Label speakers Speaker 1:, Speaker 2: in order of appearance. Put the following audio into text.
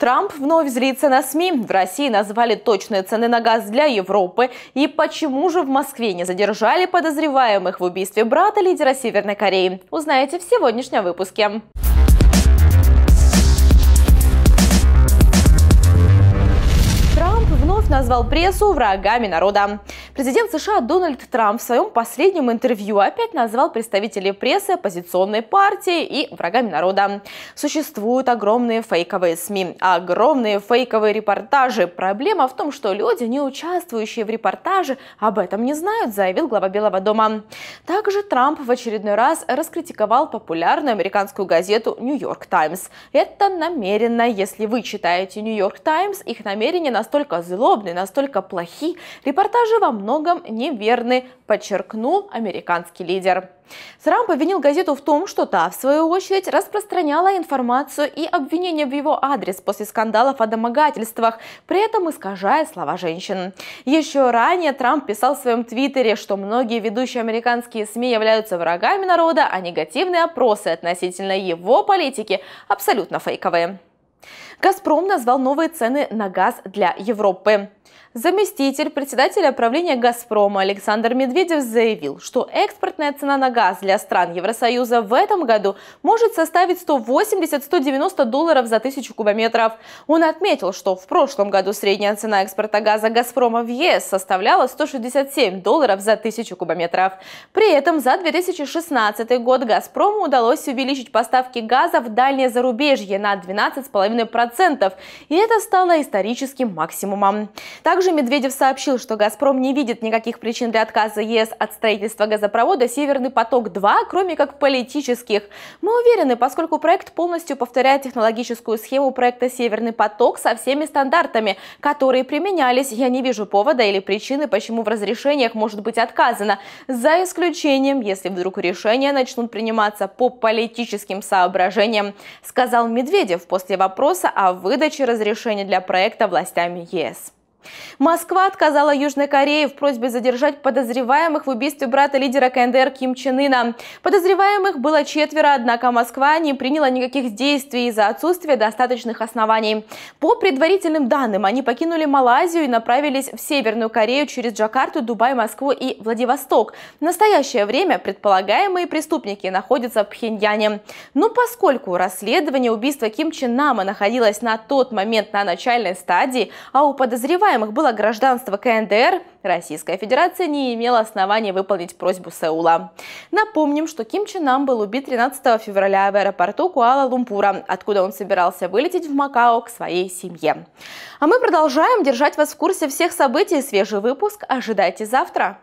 Speaker 1: Трамп вновь злится на СМИ. В России назвали точные цены на газ для Европы. И почему же в Москве не задержали подозреваемых в убийстве брата лидера Северной Кореи? Узнаете в сегодняшнем выпуске. Трамп вновь назвал прессу врагами народа. Президент США Дональд Трамп в своем последнем интервью опять назвал представителей прессы оппозиционной партии и врагами народа. Существуют огромные фейковые СМИ, огромные фейковые репортажи. Проблема в том, что люди, не участвующие в репортаже, об этом не знают, заявил глава Белого дома. Также Трамп в очередной раз раскритиковал популярную американскую газету «Нью-Йорк Таймс». Это намеренно, если вы читаете «Нью-Йорк Таймс», их намерения настолько злобны, настолько плохи, репортажи вам многом неверны, подчеркнул американский лидер. Трамп обвинил газету в том, что та, в свою очередь, распространяла информацию и обвинения в его адрес после скандалов о домогательствах, при этом искажая слова женщин. Еще ранее Трамп писал в своем твиттере, что многие ведущие американские СМИ являются врагами народа, а негативные опросы относительно его политики абсолютно фейковые. «Газпром» назвал новые цены на газ для Европы. Заместитель председателя правления «Газпрома» Александр Медведев заявил, что экспортная цена на газ для стран Евросоюза в этом году может составить 180-190 долларов за тысячу кубометров. Он отметил, что в прошлом году средняя цена экспорта газа «Газпрома» в ЕС составляла 167 долларов за тысячу кубометров. При этом за 2016 год «Газпрому» удалось увеличить поставки газа в дальнее зарубежье на 12,5%. И это стало историческим максимумом. Также Медведев сообщил, что «Газпром» не видит никаких причин для отказа ЕС от строительства газопровода «Северный поток-2», кроме как политических. Мы уверены, поскольку проект полностью повторяет технологическую схему проекта «Северный поток» со всеми стандартами, которые применялись. Я не вижу повода или причины, почему в разрешениях может быть отказано, за исключением, если вдруг решения начнут приниматься по политическим соображениям, сказал Медведев после вопроса о выдаче разрешения для проекта властями ЕС. Москва отказала Южной Корее в просьбе задержать подозреваемых в убийстве брата лидера КНДР Ким Чен Ына. Подозреваемых было четверо, однако Москва не приняла никаких действий из-за отсутствия достаточных оснований. По предварительным данным, они покинули Малайзию и направились в Северную Корею через Джакарту, Дубай, Москву и Владивосток. В настоящее время предполагаемые преступники находятся в Пхеньяне. Но поскольку расследование убийства Ким Чен Нама находилось на тот момент на начальной стадии, а у подозреваемых подозреваемых было гражданство КНДР, Российская Федерация не имела оснований выполнить просьбу Сеула. Напомним, что Ким Чен Нам был убит 13 февраля в аэропорту Куала-Лумпура, откуда он собирался вылететь в Макао к своей семье. А мы продолжаем держать вас в курсе всех событий. Свежий выпуск ожидайте завтра.